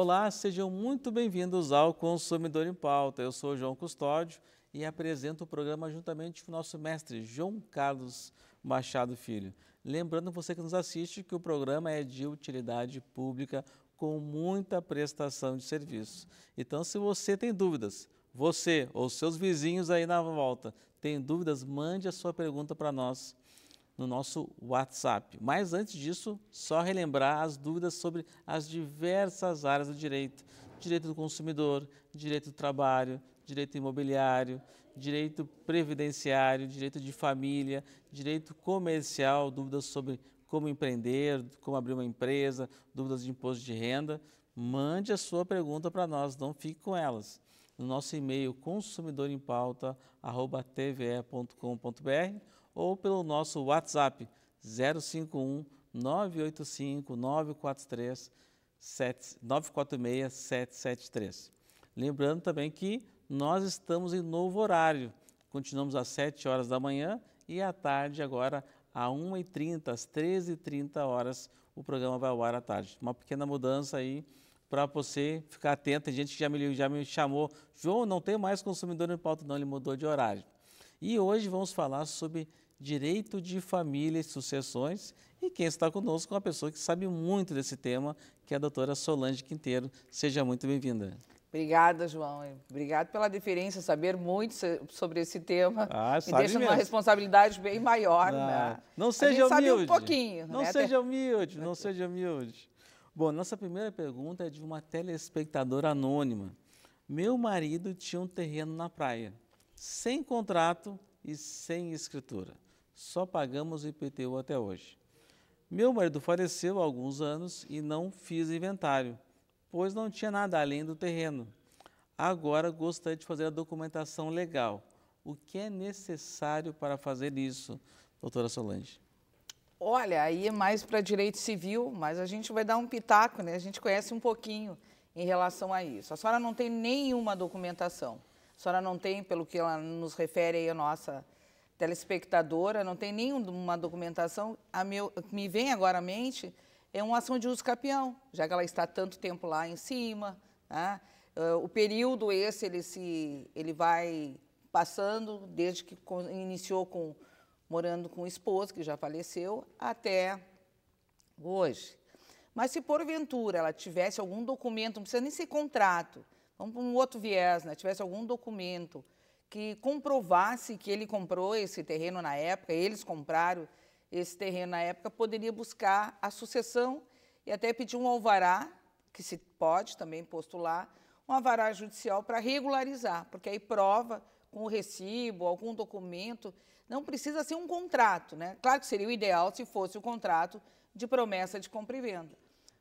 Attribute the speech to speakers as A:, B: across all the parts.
A: Olá, sejam muito bem-vindos ao Consumidor em Pauta. Eu sou João Custódio e apresento o programa juntamente com o nosso mestre João Carlos Machado Filho. Lembrando você que nos assiste que o programa é de utilidade pública com muita prestação de serviço. Então, se você tem dúvidas, você ou seus vizinhos aí na volta, tem dúvidas, mande a sua pergunta para nós no nosso WhatsApp. Mas antes disso, só relembrar as dúvidas sobre as diversas áreas do direito: direito do consumidor, direito do trabalho, direito imobiliário, direito previdenciário, direito de família, direito comercial, dúvidas sobre como empreender, como abrir uma empresa, dúvidas de imposto de renda. Mande a sua pergunta para nós, não fique com elas no nosso e-mail consumidorempauta.tve.com.br ou pelo nosso WhatsApp 051 985 943 7, 946 773. Lembrando também que nós estamos em novo horário. Continuamos às 7 horas da manhã e à tarde agora às 1h30, às 13h30 horas, o programa vai ao ar à tarde. Uma pequena mudança aí para você ficar atento. Tem gente que já me, já me chamou, João, não tem mais consumidor em pauta não, ele mudou de horário. E hoje vamos falar sobre direito de família e sucessões. E quem está conosco é uma pessoa que sabe muito desse tema, que é a doutora Solange Quinteiro. Seja muito bem-vinda.
B: Obrigada, João. Obrigado pela deferência, saber muito sobre esse tema. Ah, me deixa mesmo. uma responsabilidade bem maior. Não, ah, né? não seja humilde. um pouquinho. Não né? seja
A: humilde, não seja humilde. Bom, nossa primeira pergunta é de uma telespectadora anônima. Meu marido tinha um terreno na praia, sem contrato e sem escritura. Só pagamos IPTU até hoje. Meu marido faleceu há alguns anos e não fiz inventário, pois não tinha nada além do terreno. Agora gostaria de fazer a documentação legal. O que é necessário para fazer isso, doutora Solange?
B: Olha, aí é mais para direito civil, mas a gente vai dar um pitaco, né? A gente conhece um pouquinho em relação a isso. A senhora não tem nenhuma documentação. A senhora não tem, pelo que ela nos refere aí a nossa telespectadora, não tem nenhuma documentação, a meu, me vem agora à mente é uma ação de uso capião, já que ela está tanto tempo lá em cima. Né? Uh, o período esse ele se ele vai passando desde que iniciou com morando com o esposo que já faleceu até hoje. Mas se porventura ela tivesse algum documento, não precisa nem ser contrato, vamos para um outro viés, né? tivesse algum documento que comprovasse que ele comprou esse terreno na época, eles compraram esse terreno na época, poderia buscar a sucessão e até pedir um alvará, que se pode também postular, um alvará judicial para regularizar, porque aí prova com o recibo, algum documento, não precisa ser um contrato, né? Claro que seria o ideal se fosse o contrato de promessa de compra e venda.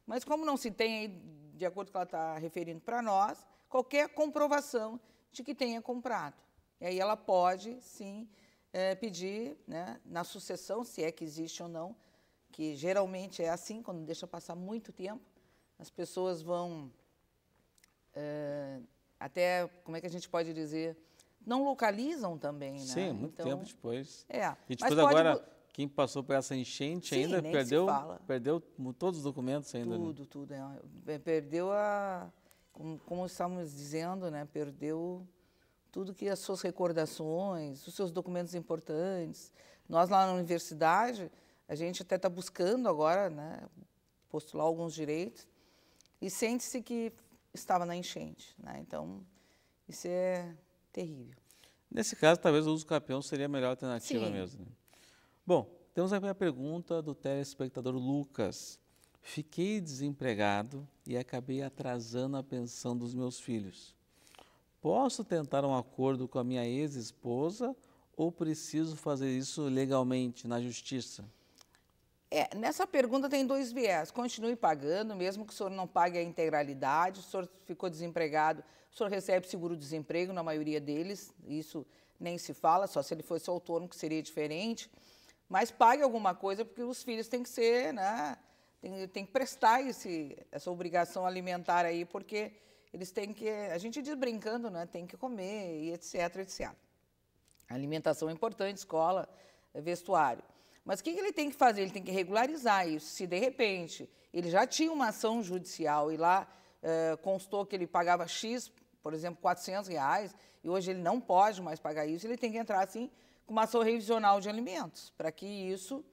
B: Mas como não se tem aí, de acordo com o que ela está referindo para nós, qualquer comprovação de que tenha comprado. E aí ela pode, sim, é, pedir né, na sucessão, se é que existe ou não, que geralmente é assim, quando deixa passar muito tempo, as pessoas vão é, até, como é que a gente pode dizer, não localizam também, né? Sim, muito então, tempo depois. É. E depois pode... agora,
A: quem passou por essa enchente Sim, ainda perdeu, perdeu todos os documentos ainda. Tudo,
B: né? tudo. É, é. Perdeu a, como, como estávamos dizendo, né? Perdeu tudo que as suas recordações, os seus documentos importantes. Nós lá na universidade, a gente até está buscando agora, né, postular alguns direitos e sente-se que estava na enchente, né? Então isso é terrível.
A: Nesse caso, talvez o uso campeão seria a melhor alternativa Sim. mesmo. Né? Bom, temos a primeira pergunta do telespectador Lucas. Fiquei desempregado e acabei atrasando a pensão dos meus filhos. Posso tentar um acordo com a minha ex-esposa ou preciso fazer isso legalmente, na justiça?
B: É, nessa pergunta tem dois viés. Continue pagando, mesmo que o senhor não pague a integralidade, o senhor ficou desempregado, o senhor recebe seguro-desemprego na maioria deles, isso nem se fala, só se ele fosse autônomo que seria diferente. Mas pague alguma coisa, porque os filhos têm que ser, né? Tem, tem que prestar esse, essa obrigação alimentar aí, porque eles têm que, a gente diz brincando, né? Tem que comer e etc, etc. Alimentação é importante, escola, eh, vestuário. Mas o que, que ele tem que fazer? Ele tem que regularizar isso. Se de repente ele já tinha uma ação judicial e lá eh, constou que ele pagava X, por exemplo, 400 reais, e hoje ele não pode mais pagar isso, ele tem que entrar assim com uma ação revisional de alimentos, para que isso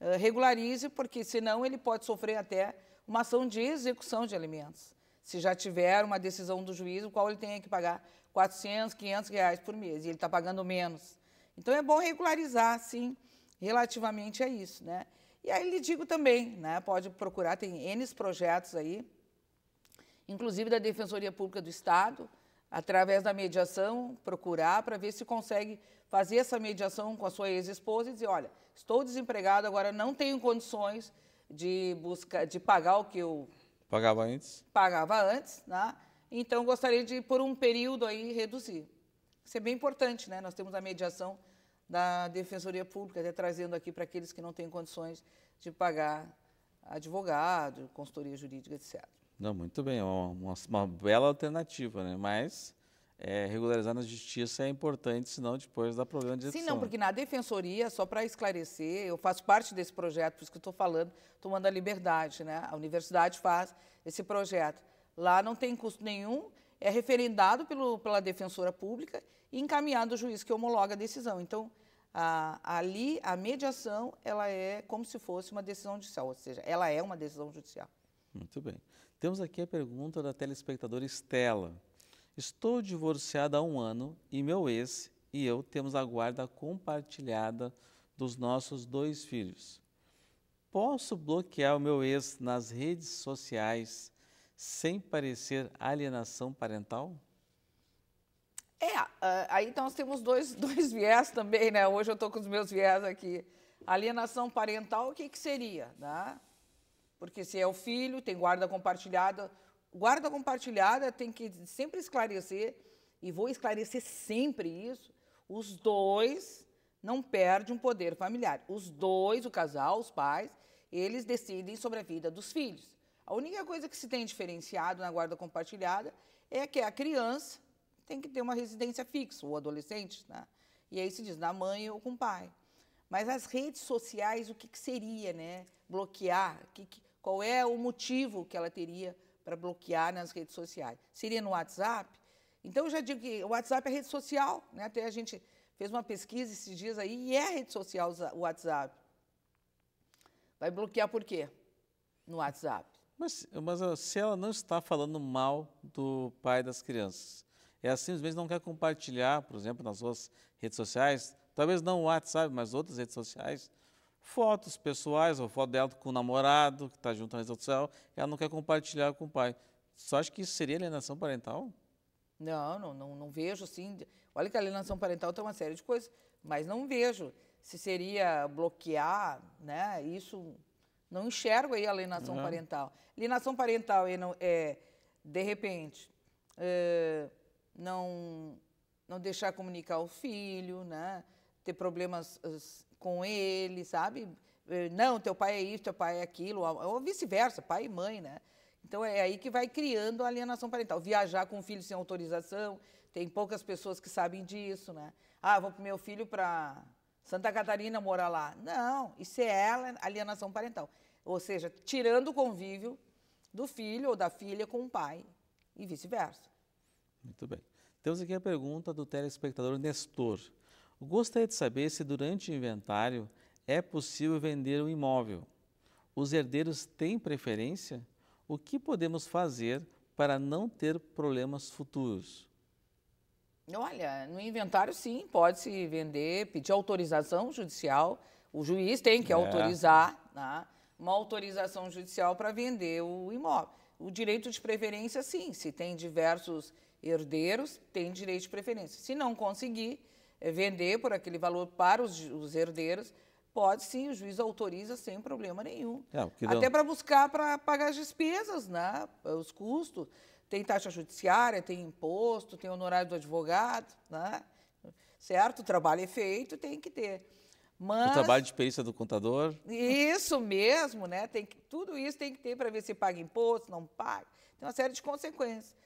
B: eh, regularize, porque senão ele pode sofrer até uma ação de execução de alimentos se já tiver uma decisão do juiz, o qual ele tem que pagar 400, 500 reais por mês, e ele está pagando menos. Então é bom regularizar, sim, relativamente a isso, né? E aí lhe digo também, né, pode procurar, tem N projetos aí, inclusive da Defensoria Pública do Estado, através da mediação, procurar para ver se consegue fazer essa mediação com a sua ex-esposa e dizer, olha, estou desempregado, agora não tenho condições de, buscar, de pagar o que eu
A: Pagava antes?
B: Pagava antes, né? Então, gostaria de, por um período aí, reduzir. Isso é bem importante, né? Nós temos a mediação da Defensoria Pública, até trazendo aqui para aqueles que não têm condições de pagar advogado, consultoria jurídica, etc.
A: Não, muito bem, é uma, uma, uma, bela alternativa, né? Mas é, regularizar na justiça é importante, senão depois dá problema de execução. Sim, não, porque
B: na defensoria, só para esclarecer, eu faço parte desse projeto, por isso que estou falando, tomando a liberdade, né? A universidade faz esse projeto. Lá não tem custo nenhum, é referendado pelo, pela defensora pública e encaminhado ao juiz que homologa a decisão. Então, a, ali, a mediação, ela é como se fosse uma decisão judicial, ou seja, ela é uma decisão judicial.
A: Muito bem. Temos aqui a pergunta da telespectadora Estela. Estou divorciada há um ano e meu ex e eu temos a guarda compartilhada dos nossos dois filhos. Posso bloquear o meu ex nas redes sociais sem parecer alienação parental?
B: É, aí então nós temos dois, dois viés também, né? Hoje eu estou com os meus viés aqui. Alienação parental, o que, que seria? Né? Porque se é o filho, tem guarda compartilhada, guarda compartilhada tem que sempre esclarecer, e vou esclarecer sempre isso, os dois não perdem um poder familiar. Os dois, o casal, os pais, eles decidem sobre a vida dos filhos. A única coisa que se tem diferenciado na guarda compartilhada é que a criança tem que ter uma residência fixa, o adolescente, né? E aí se diz na mãe ou com o pai. Mas as redes sociais, o que, que seria, né? Bloquear, que, que, qual é o motivo que ela teria para bloquear nas né, redes sociais. Seria no WhatsApp? Então, eu já digo que o WhatsApp é rede social, né? Até a gente fez uma pesquisa esses dias aí e é rede social o WhatsApp. Vai bloquear por quê? No WhatsApp. Mas,
A: mas se ela não está falando mal do pai das crianças, é assim às vezes não quer compartilhar, por exemplo, nas suas redes sociais, talvez não o WhatsApp, mas outras redes sociais, fotos pessoais, ou foto dela com o namorado, que está junto na rede social, ela não quer compartilhar com o pai. Você acha que isso seria alienação parental?
B: Não, não, não, não vejo, sim. Olha que a alienação parental tem uma série de coisas, mas não vejo se seria bloquear, né? Isso, não enxergo aí a alienação uhum. parental. Alienação parental é, não, é de repente, é, não, não deixar comunicar o filho, né? Ter problemas com ele, sabe? É, não, teu pai é isso, teu pai é aquilo, ou vice-versa, pai e mãe, né? Então é aí que vai criando a alienação parental. Viajar com o filho sem autorização, tem poucas pessoas que sabem disso, né? Ah, vou pro meu filho para Santa Catarina morar lá. Não, isso é alienação parental. Ou seja, tirando o convívio do filho ou da filha com o pai e vice-versa.
A: Muito bem. Temos aqui a pergunta do telespectador Nestor. Gostaria de saber se durante o inventário é possível vender o um imóvel. Os herdeiros têm preferência? O que podemos fazer para não ter problemas futuros?
B: Olha, no inventário sim, pode-se vender, pedir autorização judicial. O juiz tem que é. autorizar né, uma autorização judicial para vender o imóvel. O direito de preferência, sim, se tem diversos herdeiros, tem direito de preferência. Se não conseguir, é vender por aquele valor para os, os herdeiros, pode sim, o juiz autoriza sem problema nenhum. É, Até para buscar para pagar as despesas, né? os custos. Tem taxa judiciária, tem imposto, tem honorário do advogado, né? certo? O trabalho é feito, tem que ter. Mas, o trabalho
A: de experiência do contador.
B: Isso mesmo, né? Tem que, tudo isso tem que ter para ver se paga imposto, não paga. Tem uma série de consequências.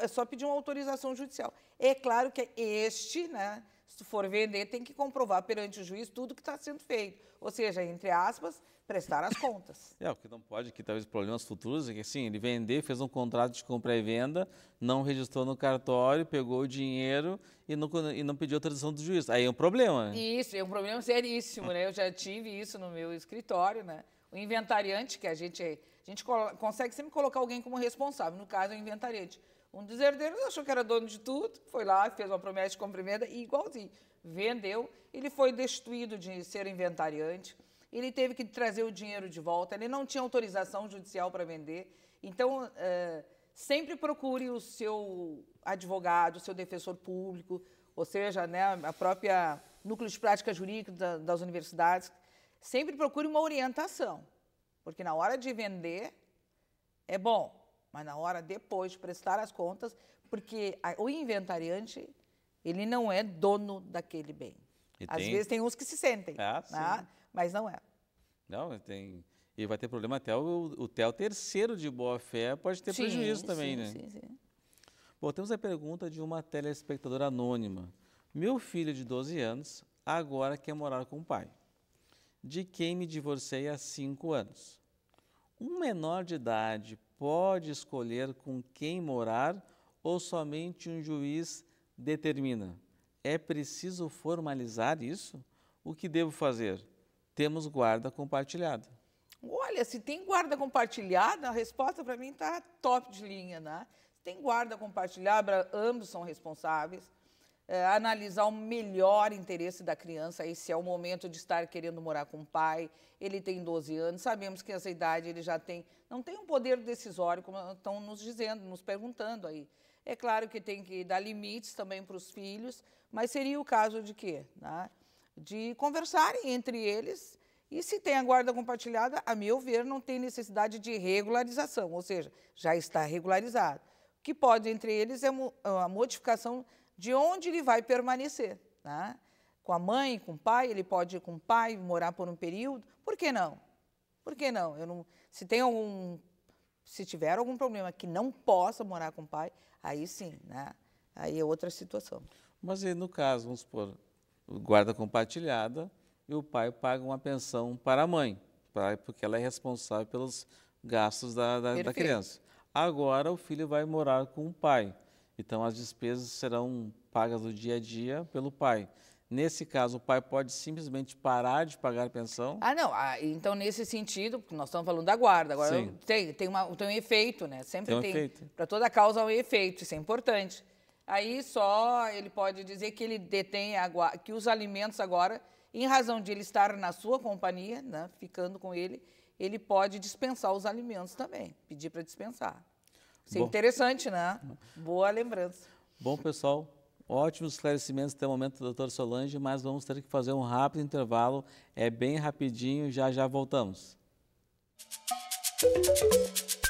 B: É só pedir uma autorização judicial. É claro que é este, né? se for vender, tem que comprovar perante o juiz tudo que está sendo feito. Ou seja, entre aspas, prestar as contas.
A: É, o que não pode, que talvez problemas futuros, é que assim, ele vender, fez um contrato de compra e venda, não registrou no cartório, pegou o dinheiro e não, e não pediu autorização do juiz. Aí é um problema. Né?
B: Isso, é um problema seríssimo, né? Eu já tive isso no meu escritório, né? O inventariante, que a gente, a gente consegue sempre colocar alguém como responsável, no caso, é o inventariante um dos herdeiros achou que era dono de tudo, foi lá, fez uma promessa de compra e igualzinho, vendeu, ele foi destituído de ser inventariante, ele teve que trazer o dinheiro de volta, ele não tinha autorização judicial para vender. Então, é, sempre procure o seu advogado, o seu defensor público, ou seja, né, a própria núcleo de prática jurídica das universidades, sempre procure uma orientação, porque na hora de vender é bom, mas na hora depois de prestar as contas, porque a, o inventariante, ele não é dono daquele bem.
A: E Às tem... vezes tem
B: uns que se sentem, ah, né? mas não é.
A: Não, tem... E vai ter problema até o, o, até o terceiro de boa-fé pode ter sim, prejuízo também, sim, né? Sim, sim. Bom, temos a pergunta de uma telespectadora anônima. Meu filho de 12 anos agora quer morar com o pai, de quem me divorciei há 5 anos. Um menor de idade pode escolher com quem morar ou somente um juiz determina? É preciso formalizar isso? O que devo fazer? Temos guarda compartilhada.
B: Olha, se tem guarda compartilhada, a resposta para mim está top de linha, né? Se tem guarda compartilhada, ambos são responsáveis é, analisar o melhor interesse da criança, esse é o momento de estar querendo morar com o pai, ele tem 12 anos, sabemos que essa idade ele já tem, não tem um poder decisório, como estão nos dizendo, nos perguntando aí. É claro que tem que dar limites também para os filhos, mas seria o caso de quê? Né? De conversarem entre eles e se tem a guarda compartilhada, a meu ver, não tem necessidade de regularização, ou seja, já está regularizado. O que pode entre eles é, é a modificação de onde ele vai permanecer. Né? Com a mãe, com o pai, ele pode ir com o pai, morar por um período. Por que não? Por que não? Eu não se tem algum. Se tiver algum problema que não possa morar com o pai, aí sim, né? Aí é outra situação.
A: Mas no caso, vamos supor, guarda compartilhada e o pai paga uma pensão para a mãe, pra, porque ela é responsável pelos gastos da, da, da criança. Agora o filho vai morar com o pai. Então, as despesas serão pagas do dia a dia pelo pai. Nesse caso, o pai pode simplesmente parar de pagar a pensão?
B: Ah, não. Ah, então, nesse sentido, nós estamos falando da guarda. Agora, Sim. tem, tem, uma, tem um efeito, né? Sempre tem. Um tem Para toda causa, um efeito. Isso é importante. Aí só ele pode dizer que ele detém a, que os alimentos agora, em razão de ele estar na sua companhia, né, ficando com ele, ele pode dispensar os alimentos também, pedir para dispensar. Isso é Bom. interessante, né? Boa lembrança.
A: Bom, pessoal, ótimos esclarecimentos até o momento, doutor Solange, mas vamos ter que fazer um rápido intervalo. É bem rapidinho, já já voltamos. Música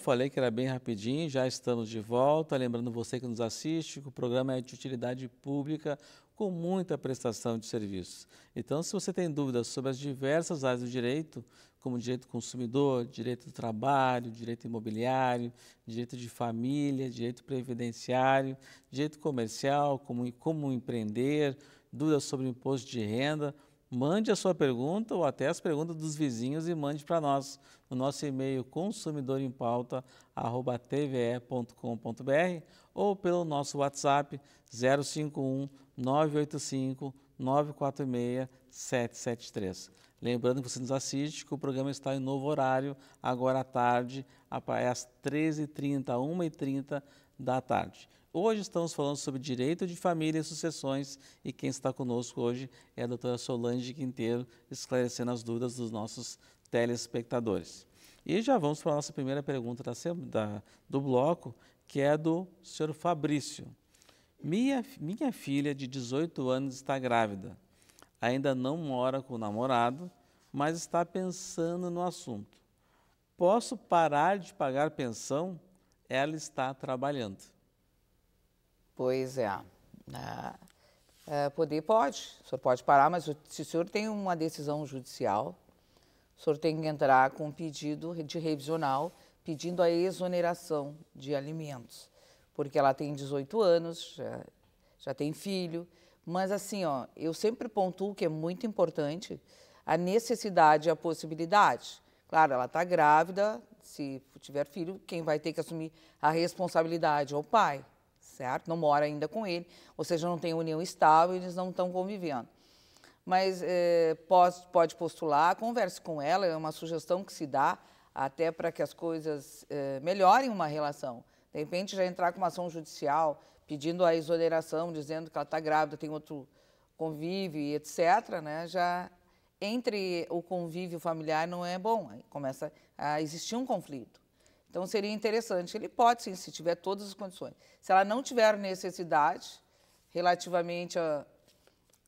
A: falei que era bem rapidinho, já estamos de volta. Lembrando você que nos assiste, que o programa é de utilidade pública com muita prestação de serviços. Então, se você tem dúvidas sobre as diversas áreas do direito, como direito consumidor, direito do trabalho, direito imobiliário, direito de família, direito previdenciário, direito comercial, como, como empreender, dúvidas sobre imposto de renda, Mande a sua pergunta ou até as perguntas dos vizinhos e mande para nós no nosso e-mail consumidorempauta@tve.com.br ou pelo nosso WhatsApp 051 985 946 773. Lembrando que você nos assiste que o programa está em novo horário, agora à tarde, é às 13h30, 1h30 da tarde. Hoje estamos falando sobre direito de família e sucessões e quem está conosco hoje é a doutora Solange Quinteiro, esclarecendo as dúvidas dos nossos telespectadores. E já vamos para a nossa primeira pergunta da, da, do bloco, que é do senhor Fabrício. Minha, minha filha de 18 anos está grávida, ainda não mora com o namorado, mas está pensando no assunto. Posso parar de pagar pensão? Ela está trabalhando. Pois é. Ah, ah,
B: poder pode, o senhor pode parar, mas o, se o senhor tem uma decisão judicial, o senhor tem que entrar com um pedido de revisional pedindo a exoneração de alimentos, porque ela tem 18 anos, já, já tem filho, mas assim, ó, eu sempre pontuo que é muito importante a necessidade e a possibilidade. Claro, ela está grávida, se tiver filho, quem vai ter que assumir a responsabilidade é o pai certo? Não mora ainda com ele, ou seja, não tem união estável, eles não estão convivendo. Mas é, pode, pode postular, converse com ela, é uma sugestão que se dá até para que as coisas é, melhorem uma relação. De repente, já entrar com uma ação judicial pedindo a exoneração, dizendo que ela está grávida, tem outro convívio, etc., né? já entre o convívio familiar não é bom, começa a existir um conflito. Então seria interessante. Ele pode sim, se tiver todas as condições. Se ela não tiver necessidade relativamente a,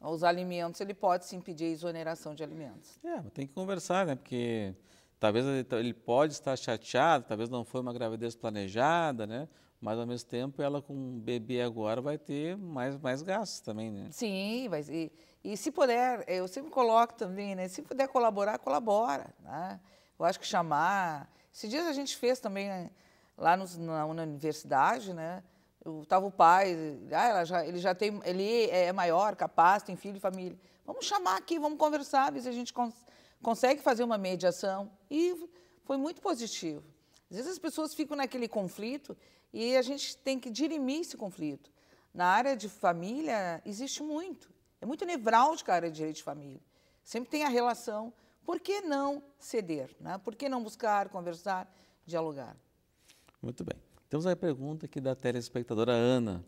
B: aos alimentos, ele pode sim pedir exoneração de alimentos. É,
A: tem que conversar, né? Porque talvez ele, ele pode estar chateado, talvez não foi uma gravidez planejada, né? Mas ao mesmo tempo, ela com um bebê agora vai ter mais, mais gastos também, né?
B: Sim, vai, e, e se puder, eu sempre coloco também, né? Se puder colaborar, colabora, né? Eu acho que chamar esses dias a gente fez também né, lá na, na universidade, né? Eu, tava o pai, ah, já, ele já tem, ele é, é maior, capaz, tem filho e família. Vamos chamar aqui, vamos conversar, ver se a gente cons consegue fazer uma mediação. E foi muito positivo. Às vezes as pessoas ficam naquele conflito e a gente tem que dirimir esse conflito. Na área de família existe muito. É muito nevrálgica a área de direito de família. Sempre tem a relação por que não ceder? Né? Por que não buscar, conversar, dialogar?
A: Muito bem. Temos a pergunta aqui da telespectadora Ana.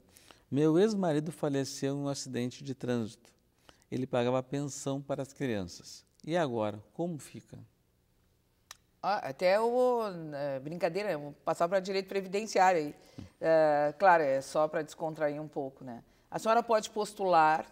A: Meu ex-marido faleceu em um acidente de trânsito. Ele pagava pensão para as crianças. E agora, como fica?
B: Ah, até o né, brincadeira, vou passar para direito previdenciário aí. Uh, claro, é só para descontrair um pouco, né? A senhora pode postular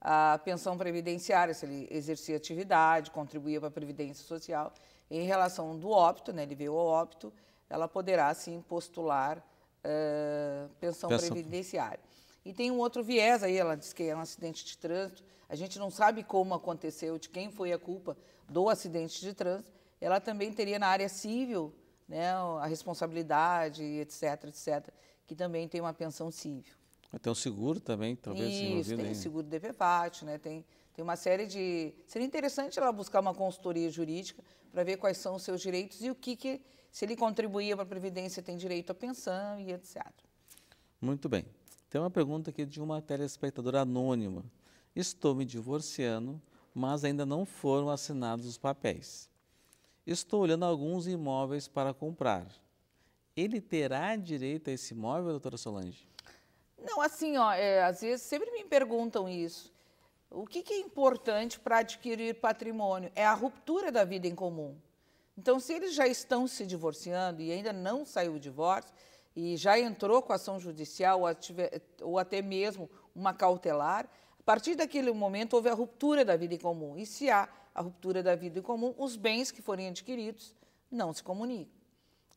B: a pensão previdenciária, se ele exercia atividade, contribuía para a Previdência Social. Em relação do óbito, né, ele veio ao óbito, ela poderá, sim, postular uh, pensão, pensão previdenciária. E tem um outro viés aí, ela diz que é um acidente de trânsito, a gente não sabe como aconteceu, de quem foi a culpa do acidente de trânsito, ela também teria na área civil né, a responsabilidade, etc., etc., que também tem uma pensão civil.
A: Até o seguro também, talvez. Isso, tem seguro seguro
B: DPVAT, né? Tem, tem uma série de. Seria interessante ela buscar uma consultoria jurídica para ver quais são os seus direitos e o que, que se ele contribuía para a Previdência, tem direito à pensão e etc.
A: Muito bem. Tem uma pergunta aqui de uma telespectadora anônima. Estou me divorciando, mas ainda não foram assinados os papéis. Estou olhando alguns imóveis para comprar. Ele terá direito a esse imóvel, doutora Solange?
B: Não, assim, ó, é, às vezes sempre me perguntam isso. O que, que é importante para adquirir patrimônio? É a ruptura da vida em comum. Então, se eles já estão se divorciando e ainda não saiu o divórcio, e já entrou com ação judicial ou até mesmo uma cautelar, a partir daquele momento houve a ruptura da vida em comum. E se há a ruptura da vida em comum, os bens que forem adquiridos não se comunicam.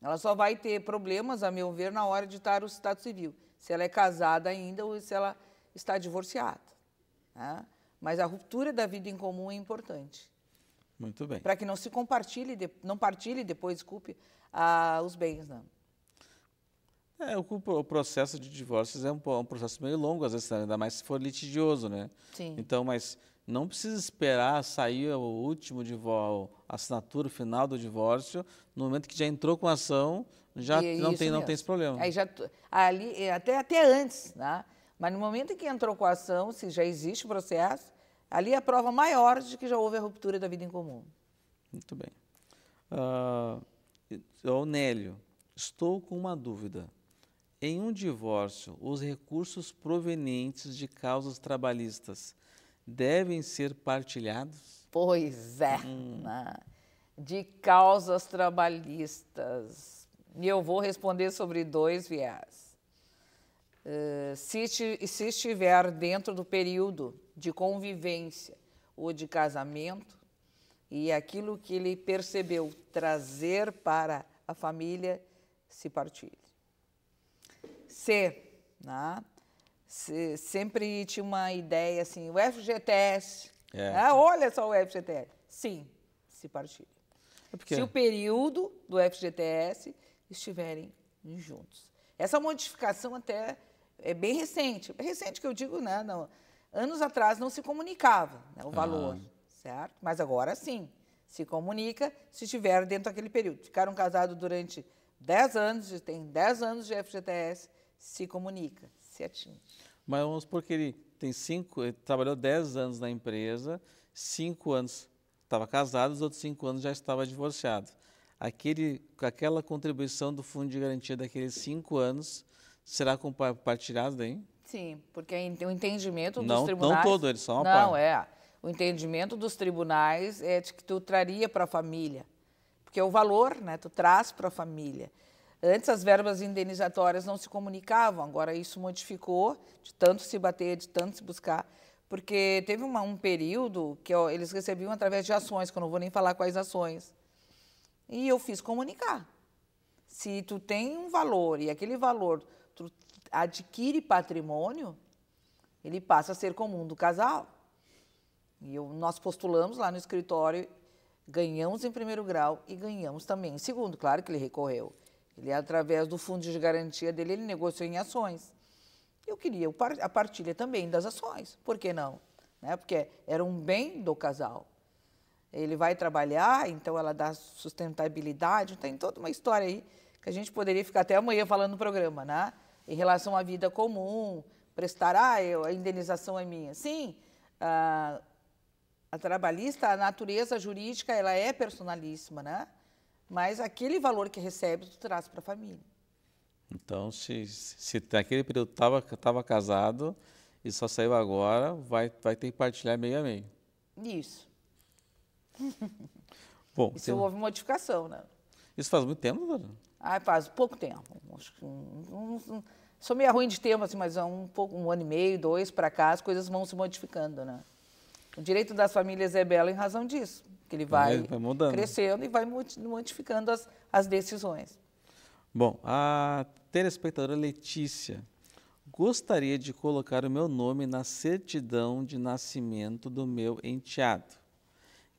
B: Ela só vai ter problemas, a meu ver, na hora de estar o Estado Civil se ela é casada ainda ou se ela está divorciada. Né? Mas a ruptura da vida em comum é importante. Muito bem. Para que não se compartilhe, não partilhe depois, desculpe, a, ah, os bens, não.
A: Né? É, o, processo de divórcios é um, é um, processo meio longo, às vezes, ainda mais se for litigioso, né? Sim. Então, mas não precisa esperar sair o último divórcio, a assinatura final do divórcio, no momento que já entrou com a ação já e, é não, tem, não tem esse problema. Aí já,
B: ali, é, até, até antes, né? Mas no momento em que entrou com a ação, se já existe o processo, ali é a prova maior de que já houve a ruptura da vida em comum.
A: Muito bem. Uh, ah, o Nélio, estou com uma dúvida. Em um divórcio, os recursos provenientes de causas trabalhistas devem ser partilhados?
B: Pois é. Hum. Né? De causas trabalhistas. E eu vou responder sobre dois viés. Uh, se, se estiver dentro do período de convivência ou de casamento, e aquilo que ele percebeu trazer para a família se partilhe. C, né? Se, sempre tinha uma ideia assim, o FGTS. É. Ah, olha só o FGTS. Sim, se partilhe É porque... Se o período do FGTS estiverem juntos. Essa modificação até é bem recente. É recente que eu digo, né? Não, anos atrás não se comunicava né, o valor, certo? Mas agora sim, se comunica se estiver dentro daquele período. Ficaram casados durante 10 anos, tem 10 anos de FGTS, se comunica, se atinge.
A: Mas vamos porque que ele tem cinco, ele trabalhou 10 anos na empresa, 5 anos estava casado, os outros 5 anos já estava divorciado aquele, aquela contribuição do fundo de garantia daqueles cinco anos será compartilhada hein?
B: Sim, porque o entendimento dos não, tribunais... Não todo, eles só uma Não, é. O entendimento dos tribunais é de que tu traria para a família, porque é o valor, né, tu traz para a família. Antes as verbas indenizatórias não se comunicavam, agora isso modificou, de tanto se bater, de tanto se buscar, porque teve uma, um período que ó, eles recebiam através de ações, que eu não vou nem falar quais ações, e eu fiz comunicar. Se tu tem um valor e aquele valor tu adquire patrimônio, ele passa a ser comum do casal. E eu, nós postulamos lá no escritório, ganhamos em primeiro grau e ganhamos também em segundo. Claro que ele recorreu. Ele, através do fundo de garantia dele, ele negociou em ações. Eu queria a partilha também das ações, por que não? Né? Porque era um bem do casal ele vai trabalhar, então ela dá sustentabilidade, então, tem toda uma história aí que a gente poderia ficar até amanhã falando no programa, né? Em relação à vida comum, prestar, ah, eu, a indenização é minha. Sim, a, a trabalhista, a natureza jurídica, ela é personalíssima, né? Mas aquele valor que recebe, tu traz para a família.
A: Então, se, se naquele período estava tava casado e só saiu agora, vai, vai ter que partilhar meio a meio.
B: Isso. Bom, Isso tem... houve modificação, né?
A: Isso faz muito tempo, doutora?
B: Ah, faz pouco tempo. Acho que um, um, sou meio ruim de tempo, assim, mas um, pouco, um ano e meio, dois para cá, as coisas vão se modificando, né? O direito das famílias é belo em razão disso, que ele é, vai, ele vai crescendo e vai modificando as, as decisões.
A: Bom, a telespectadora Letícia gostaria de colocar o meu nome na certidão de nascimento do meu enteado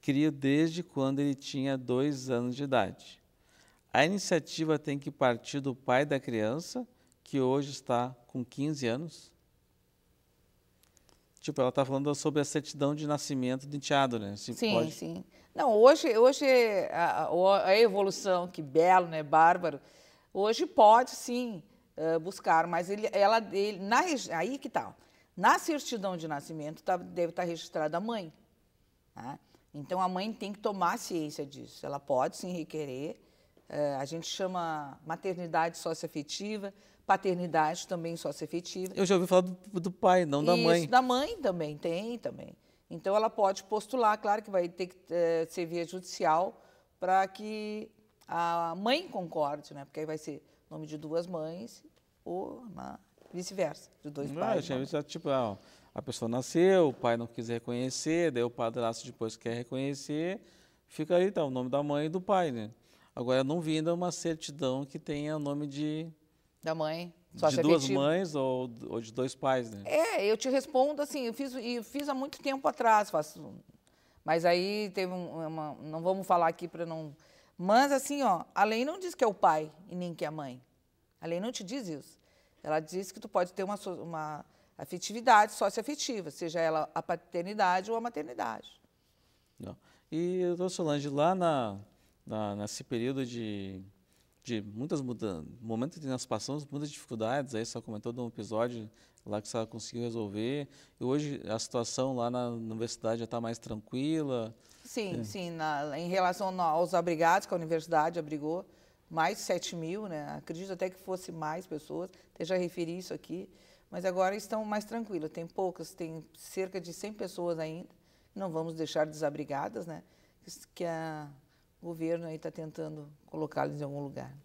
A: cria desde quando ele tinha dois anos de idade. A iniciativa tem que partir do pai da criança, que hoje está com 15 anos. Tipo, ela está falando sobre a certidão de nascimento do enteado, né? Se sim, pode... sim.
B: Não, hoje, hoje a, a, evolução, que belo, né? Bárbaro. Hoje pode, sim, eh, buscar, mas ele, ela, ele, na, aí que tal? Tá, na certidão de nascimento tá, deve estar tá registrada a mãe. Tá? Então a mãe tem que tomar ciência disso. Ela pode se requerer. É, a gente chama maternidade socioafetiva, paternidade também socioafetiva. Eu já
A: ouvi falar do, do pai, não Isso, da mãe. da
B: mãe também, tem também. Então ela pode postular, claro que vai ter que é, ser via judicial para que a mãe concorde, né? Porque aí vai ser nome de duas mães ou vice-versa, de dois não, pais. Gente,
A: né? tipo, ah, ó, a pessoa nasceu, o pai não quis reconhecer, daí o padrasto depois quer reconhecer, fica aí, tá, o nome da mãe e do pai, né? Agora, não vindo uma certidão que tenha nome de...
B: Da mãe. Só de duas mães
A: ou, ou, de dois pais, né?
B: É, eu te respondo assim, eu fiz, eu fiz há muito tempo atrás, faço, mas aí teve uma... Não vamos falar aqui para não... Mas assim, ó, a lei não diz que é o pai e nem que é a mãe. A lei não te diz isso. Ela diz que tu pode ter uma, uma afetividade socioafetiva, seja ela a paternidade ou a maternidade.
A: Não. E, doutora Solange, lá na, na, nesse período de, de muitas mudanças, momentos que nós passamos muitas dificuldades, aí só comentou de um episódio lá que você conseguiu resolver, e hoje a situação lá na universidade já está mais tranquila?
B: Sim, é. sim. Na, em relação aos abrigados, que a universidade abrigou mais de 7 mil, né? acredito até que fosse mais pessoas, até já referi isso aqui, mas agora estão mais tranquilos. Tem poucas, tem cerca de 100 pessoas ainda, não vamos deixar desabrigadas, né? Que a, o governo está tentando colocá-las em algum lugar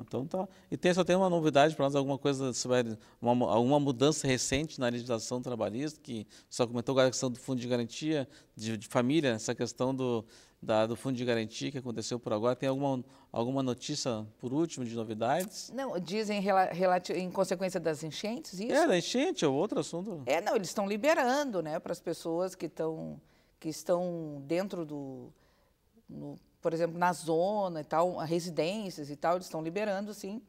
A: então tá. E tem, só tem uma novidade para nós, alguma coisa sobre uma, alguma mudança recente na legislação trabalhista, que só comentou a questão do fundo de garantia de, de família, essa questão do, da, do fundo de garantia que aconteceu por agora. Tem alguma, alguma notícia, por último, de novidades?
B: Não, dizem rela, em consequência das enchentes, isso? É, da
A: enchente, é outro assunto. É,
B: não, eles estão liberando, né, para as pessoas que, tão, que estão dentro do... No, por exemplo, na zona e tal, residências e tal, eles estão liberando, assim.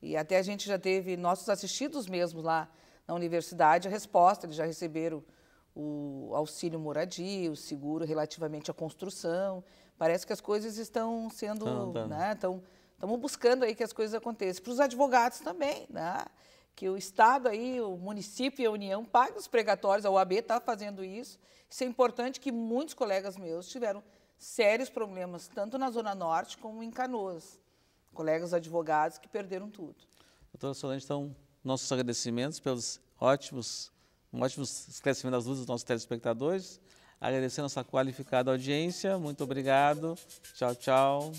B: E até a gente já teve nossos assistidos mesmo lá na universidade a resposta, eles já receberam o auxílio moradia, o seguro relativamente à construção. Parece que as coisas estão sendo, Andando. né, estamos buscando aí que as coisas aconteçam. Para os advogados também, né? que o Estado aí, o município e a União paguem os pregatórios, a OAB está fazendo isso. Isso é importante que muitos colegas meus tiveram sérios problemas, tanto na Zona Norte como em Canoas. Colegas advogados que perderam tudo.
A: Doutora Solange, então, nossos agradecimentos pelos ótimos, um ótimo esclarecimento das luzes dos nossos telespectadores. Agradecer a nossa qualificada audiência. Muito obrigado. Tchau, tchau.